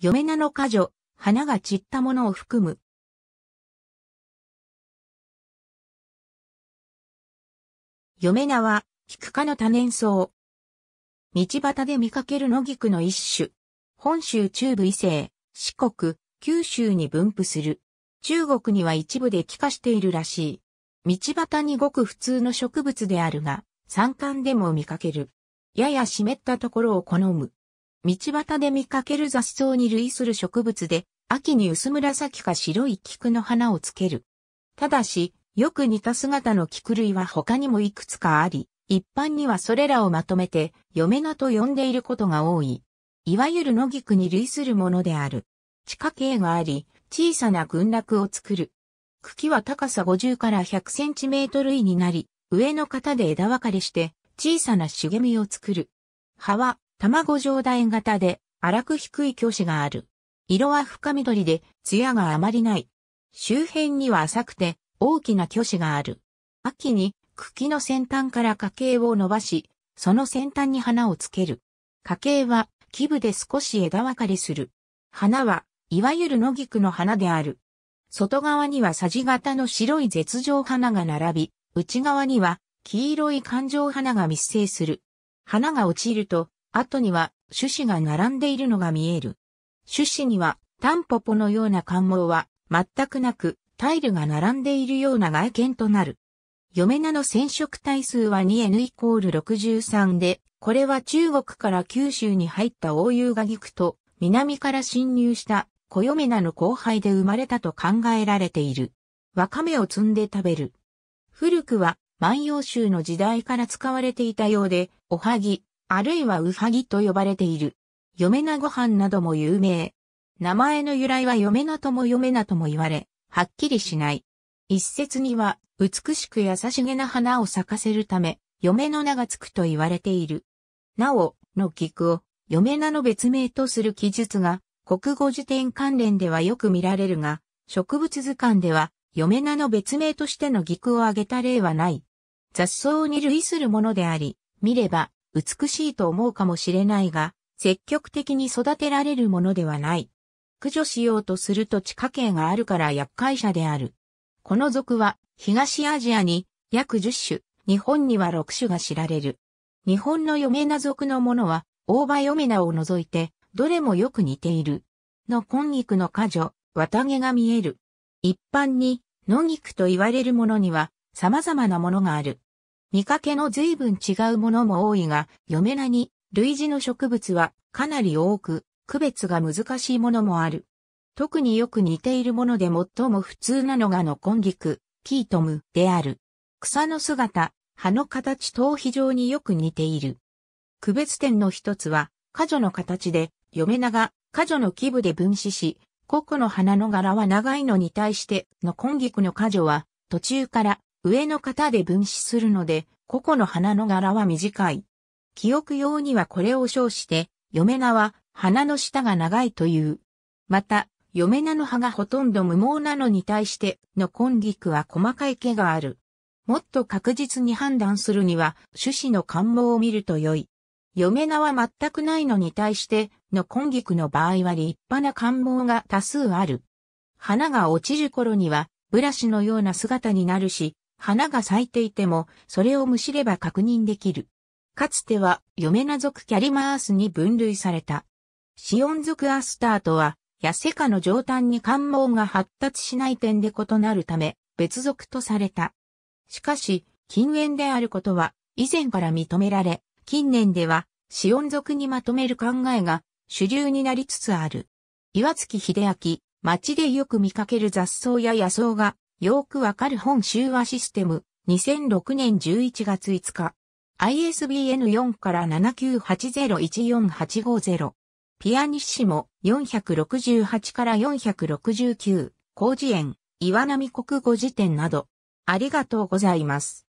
嫁なの果女、花が散ったものを含む。嫁名は、菊科の多年草。道端で見かける野菊の一種。本州中部以西、四国、九州に分布する。中国には一部で帰化しているらしい。道端にごく普通の植物であるが、山間でも見かける。やや湿ったところを好む。道端で見かける雑草に類する植物で、秋に薄紫か白い菊の花をつける。ただし、よく似た姿の菊類は他にもいくつかあり、一般にはそれらをまとめて、嫁名と呼んでいることが多い。いわゆる野菊に類するものである。地下茎があり、小さな群落を作る。茎は高さ50から100センチメートルになり、上の型で枝分かれして、小さな茂みを作る。葉は卵状大型で荒く低い巨子がある。色は深緑で、艶があまりない。周辺には浅くて、大きな巨子がある。秋に、茎の先端から花茎を伸ばし、その先端に花をつける。花茎は、基部で少し枝分かれする。花は、いわゆる野菊の花である。外側にはさじ型の白い絶状花が並び、内側には黄色い環状花が密生する。花が落ちると後には種子が並んでいるのが見える。種子にはタンポポのような感毛は全くなくタイルが並んでいるような外見となる。嫁名の染色体数は 2N イコール63で、これは中国から九州に入った大遊が菊と南から侵入した小嫁名の後輩で生まれたと考えられている。わかめを摘んで食べる。古くは万葉集の時代から使われていたようで、おはぎ、あるいはウフギと呼ばれている。嫁なご飯なども有名。名前の由来は嫁なとも嫁なとも言われ、はっきりしない。一説には、美しく優しげな花を咲かせるため、嫁の名がつくと言われている。なお、の菊を、嫁名の別名とする記述が、国語辞典関連ではよく見られるが、植物図鑑では、嫁名の別名としての菊を挙げた例はない。雑草に類するものであり、見れば、美しいと思うかもしれないが、積極的に育てられるものではない。駆除しようとすると地下茎があるから厄介者である。この属は東アジアに約10種、日本には6種が知られる。日本のヨメナ属のものは、大葉ヨメナを除いて、どれもよく似ている。の根肉の果樹、綿毛が見える。一般に、野肉と言われるものには、様々なものがある。見かけの随分違うものも多いが、嫁なに類似の植物はかなり多く、区別が難しいものもある。特によく似ているもので最も普通なのがノコンギク、キートムである。草の姿、葉の形等非常によく似ている。区別点の一つは、花女の形で、嫁名が花女の基部で分子し、個々の花の柄は長いのに対して、ノコンギクの花女は、途中から上の型で分子するので、個々の花の柄は短い。記憶用にはこれを称して、嫁名は花の下が長いという。また、嫁名の葉がほとんど無毛なのに対しての根菊は細かい毛がある。もっと確実に判断するには、種子の感毛を見ると良い。嫁名は全くないのに対しての根菊の場合は立派な感毛が多数ある。花が落ちる頃には、ブラシのような姿になるし、花が咲いていても、それをむしれば確認できる。かつては、ヨメナ属キャリマースに分類された。シオン族アスターとは、痩せかの上端に関門が発達しない点で異なるため、別属とされた。しかし、禁煙であることは、以前から認められ、近年では、シオン族にまとめる考えが主流になりつつある。岩月秀明、街でよく見かける雑草や野草がよくわかる本集話システム、2006年11月5日。ISBN 4から7 9 8 0 1 4 8 5 0ピアニッシモ468から469。広辞苑、岩波国語辞典など。ありがとうございます。